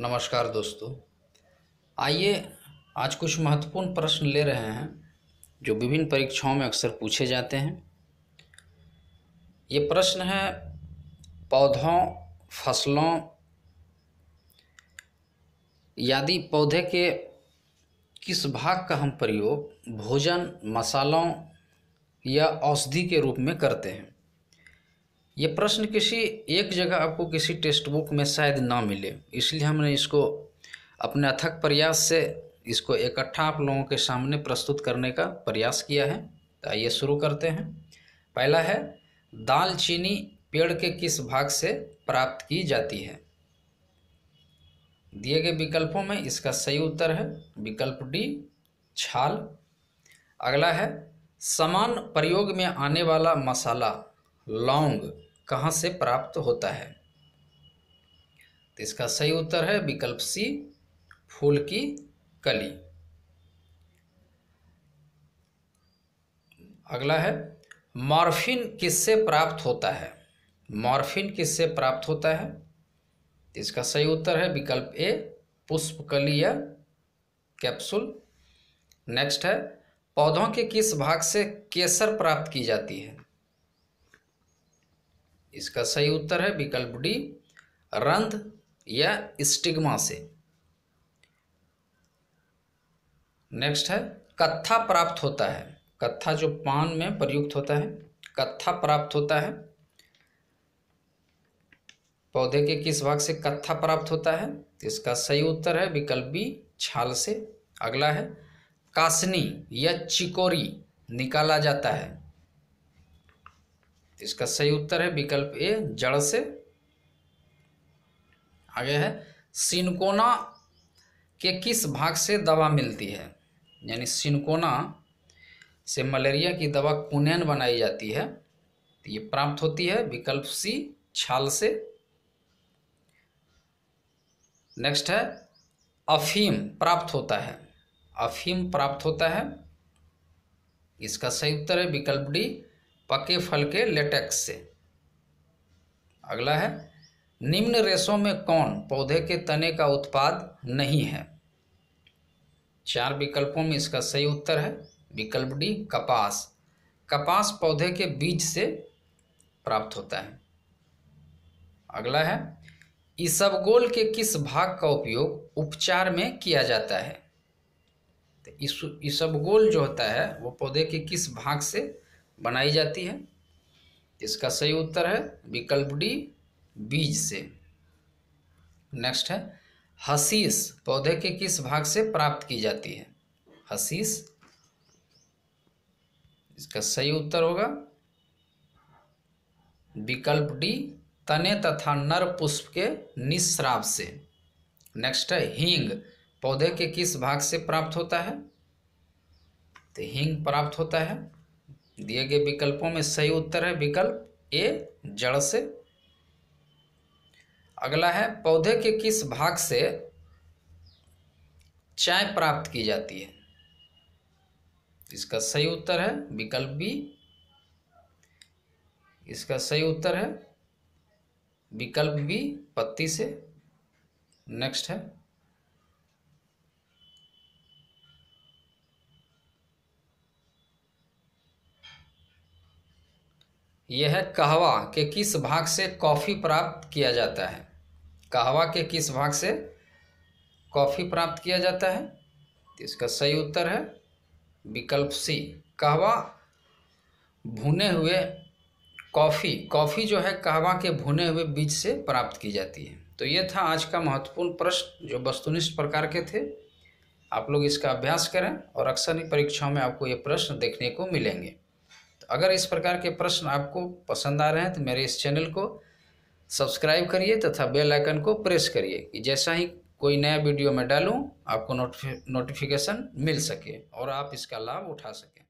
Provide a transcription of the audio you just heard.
नमस्कार दोस्तों आइए आज कुछ महत्वपूर्ण प्रश्न ले रहे हैं जो विभिन्न परीक्षाओं में अक्सर पूछे जाते हैं ये प्रश्न है पौधों फसलों यदि पौधे के किस भाग का हम प्रयोग भोजन मसालों या औषधि के रूप में करते हैं ये प्रश्न किसी एक जगह आपको किसी टेक्स्ट बुक में शायद ना मिले इसलिए हमने इसको अपने अथक प्रयास से इसको इकट्ठा आप लोगों के सामने प्रस्तुत करने का प्रयास किया है तो आइए शुरू करते हैं पहला है दालचीनी पेड़ के किस भाग से प्राप्त की जाती है दिए गए विकल्पों में इसका सही उत्तर है विकल्प डी छाल अगला है समान प्रयोग में आने वाला मसाला लौंग कहाँ से प्राप्त होता है तो इसका सही उत्तर है विकल्प सी फूल की कली अगला है मॉर्फिन किससे प्राप्त होता है मॉर्फिन किससे प्राप्त होता है तो इसका सही उत्तर है विकल्प ए पुष्पकली या कैप्सूल नेक्स्ट है पौधों के किस भाग से केसर प्राप्त की जाती है इसका सही उत्तर है विकल्प डी रंध या स्टिग्मा से नेक्स्ट है कत्था प्राप्त होता है कत्था जो पान में प्रयुक्त होता है कत्था प्राप्त होता है पौधे के किस भाग से कत्था प्राप्त होता है इसका सही उत्तर है विकल्प बी छाल से अगला है कासनी या चिकोरी निकाला जाता है इसका सही उत्तर है विकल्प ए जड़ से आगे है सिनकोना के किस भाग से दवा मिलती है यानी सिनकोना से मलेरिया की दवा कुनैन बनाई जाती है तो ये प्राप्त होती है विकल्प सी छाल से नेक्स्ट है अफीम प्राप्त होता है अफीम प्राप्त होता है इसका सही उत्तर है विकल्प डी पके फल के लेटेक्स से अगला है निम्न रेशों में कौन पौधे के तने का उत्पाद नहीं है चार विकल्पों में इसका सही उत्तर है विकल्प डी कपास कपास पौधे के बीज से प्राप्त होता है अगला है इसबगोल के किस भाग का उपयोग उपचार में किया जाता है तो इसबगोल जो होता है वो पौधे के किस भाग से बनाई जाती है इसका सही उत्तर है विकल्प डी बीज से नेक्स्ट है हसीस पौधे के किस भाग से प्राप्त की जाती है हसीस इसका सही उत्तर होगा विकल्प डी तने तथा नर पुष्प के निस्राव से नेक्स्ट है हींग पौधे के किस भाग से प्राप्त होता है तो हींग प्राप्त होता है दिए गए विकल्पों में सही उत्तर है विकल्प ए जड़ से अगला है पौधे के किस भाग से चाय प्राप्त की जाती है इसका सही उत्तर है विकल्प बी इसका सही उत्तर है विकल्प बी पत्ती से नेक्स्ट है यह कहवा के किस भाग से कॉफ़ी प्राप्त किया जाता है कहवा के किस भाग से कॉफ़ी प्राप्त किया जाता है तो इसका सही उत्तर है विकल्प सी कहवा भुने हुए कॉफ़ी कॉफ़ी जो है कहवा के भुने हुए बीज से प्राप्त की जाती है तो ये था आज का महत्वपूर्ण प्रश्न जो वस्तुनिष्ठ प्रकार के थे आप लोग इसका अभ्यास करें और अक्सर ही परीक्षाओं में आपको ये प्रश्न देखने को मिलेंगे अगर इस प्रकार के प्रश्न आपको पसंद आ रहे हैं तो मेरे इस चैनल को सब्सक्राइब करिए तथा बेल आइकन को प्रेस करिए कि जैसा ही कोई नया वीडियो मैं डालूं आपको नोटिफिकेशन मिल सके और आप इसका लाभ उठा सकें